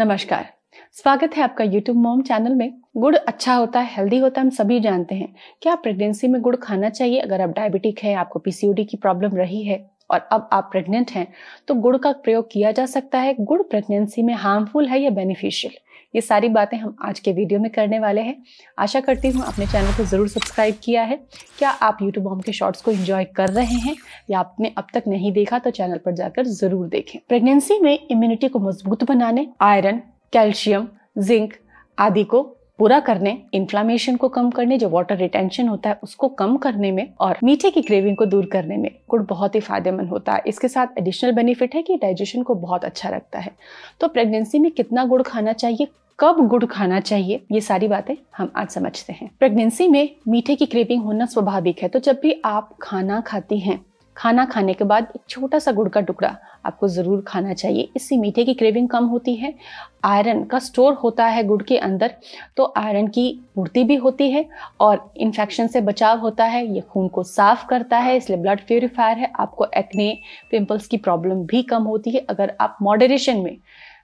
नमस्कार स्वागत है आपका YouTube मोम चैनल में गुड़ अच्छा होता है हेल्दी होता है हम सभी जानते हैं क्या प्रेगनेंसी में गुड़ खाना चाहिए अगर आप डायबिटिक है आपको पीसीओडी की प्रॉब्लम रही है और अब आप प्रेग्नेंट हैं तो गुड़ का प्रयोग किया जा सकता है गुड़ प्रेगनेंसी में हार्मफुल है या बेनिफिशियल ये सारी बातें हम आज के वीडियो में करने वाले हैं आशा करती हूँ आपने चैनल को ज़रूर सब्सक्राइब किया है क्या आप यूट्यूब होम के शॉर्ट्स को इन्जॉय कर रहे हैं या आपने अब तक नहीं देखा तो चैनल पर जाकर ज़रूर देखें प्रेगनेंसी में इम्यूनिटी को मजबूत बनाने आयरन कैल्शियम जिंक आदि को पूरा करने इन्फ्लामेशन को कम करने जो वाटर रिटेंशन होता है उसको कम करने में और मीठे की क्रेविंग को दूर करने में गुड़ बहुत ही फायदेमंद होता है इसके साथ एडिशनल बेनिफिट है कि डाइजेशन को बहुत अच्छा रखता है तो प्रेगनेंसी में कितना गुड़ खाना चाहिए कब गुड़ खाना चाहिए ये सारी बातें हम आज समझते हैं प्रेगनेंसी में मीठे की क्रेविंग होना स्वाभाविक है तो जब भी आप खाना खाती हैं खाना खाने के बाद एक छोटा सा गुड़ का टुकड़ा आपको ज़रूर खाना चाहिए इससे मीठे की क्रेविंग कम होती है आयरन का स्टोर होता है गुड़ के अंदर तो आयरन की पूर्ति भी होती है और इन्फेक्शन से बचाव होता है ये खून को साफ करता है इसलिए ब्लड प्योरीफायर है आपको एक्ने पिंपल्स की प्रॉब्लम भी कम होती है अगर आप मॉडरेशन में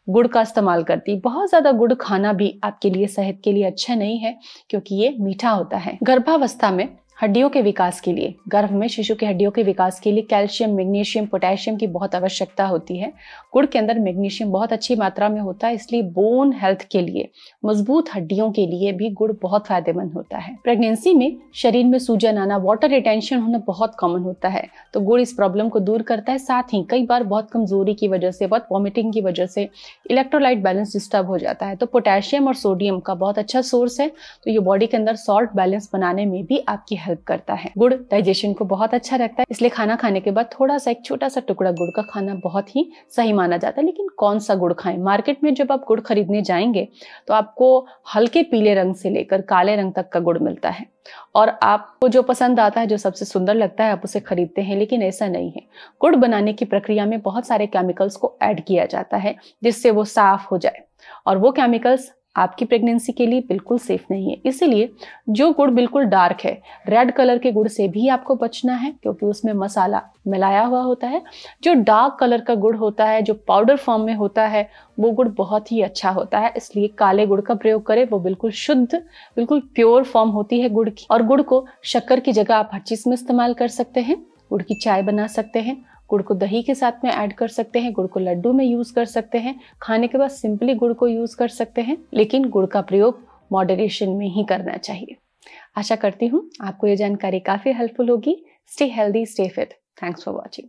गुड़ का इस्तेमाल करती बहुत ज़्यादा गुड़ खाना भी आपके लिए सेहत के लिए अच्छा नहीं है क्योंकि ये मीठा होता है गर्भावस्था में हड्डियों के विकास के लिए गर्भ में शिशु के हड्डियों के विकास के लिए कैल्शियम मैग्नीशियम पोटेशियम की बहुत आवश्यकता होती है गुड़ के अंदर मैग्नीशियम बहुत अच्छी मात्रा में होता है इसलिए बोन हेल्थ के लिए मजबूत हड्डियों के लिए भी गुड़ बहुत फायदेमंद होता है प्रेगनेंसी में शरीर में सूजन आना वाटर रिटेंशन होना बहुत कॉमन होता है तो गुड़ इस प्रॉब्लम को दूर करता है साथ ही कई बार बहुत कमजोरी की वजह से बहुत वॉमिटिंग की वजह से इलेक्ट्रोलाइट बैलेंस डिस्टर्ब हो जाता है तो पोटेशियम और सोडियम का बहुत अच्छा सोर्स है तो ये बॉडी के अंदर सॉल्ट बैलेंस बनाने में भी आपकी हेल्प करता है गुड़ डाइजेशन को बहुत अच्छा रखता है इसलिए खाना खाने के बाद थोड़ा सा एक छोटा सा टुकड़ा गुड़ का खाना बहुत ही सही माना जाता है लेकिन कौन सा गुड़ खाएं मार्केट में जब आप गुड़ खरीदने जाएंगे तो आपको हल्के पीले रंग से लेकर काले रंग तक का गुड़ मिलता है और आपको जो पसंद आता है जो सबसे सुंदर लगता है आप उसे खरीदते हैं लेकिन ऐसा नहीं है गुड़ बनाने की प्रक्रिया में बहुत सारे केमिकल्स को ऐड किया जाता है जिससे वो साफ हो जाए और वो केमिकल्स आपकी प्रेगनेंसी के लिए बिल्कुल सेफ नहीं है इसीलिए जो गुड़ बिल्कुल डार्क है रेड कलर के गुड़ से भी आपको बचना है क्योंकि उसमें मसाला मिलाया हुआ होता है जो डार्क कलर का गुड़ होता है जो पाउडर फॉर्म में होता है वो गुड़ बहुत ही अच्छा होता है इसलिए काले गुड़ का प्रयोग करें वो बिल्कुल शुद्ध बिल्कुल प्योर फॉर्म होती है गुड़ की और गुड़ को शक्कर की जगह आप हर चीज़ में इस्तेमाल कर सकते हैं गुड़ की चाय बना सकते हैं गुड़ को दही के साथ में ऐड कर सकते हैं गुड़ को लड्डू में यूज़ कर सकते हैं खाने के बाद सिंपली गुड़ को यूज़ कर सकते हैं लेकिन गुड़ का प्रयोग मॉडरेशन में ही करना चाहिए आशा करती हूँ आपको ये जानकारी काफ़ी हेल्पफुल होगी stay healthy stay fit thanks for watching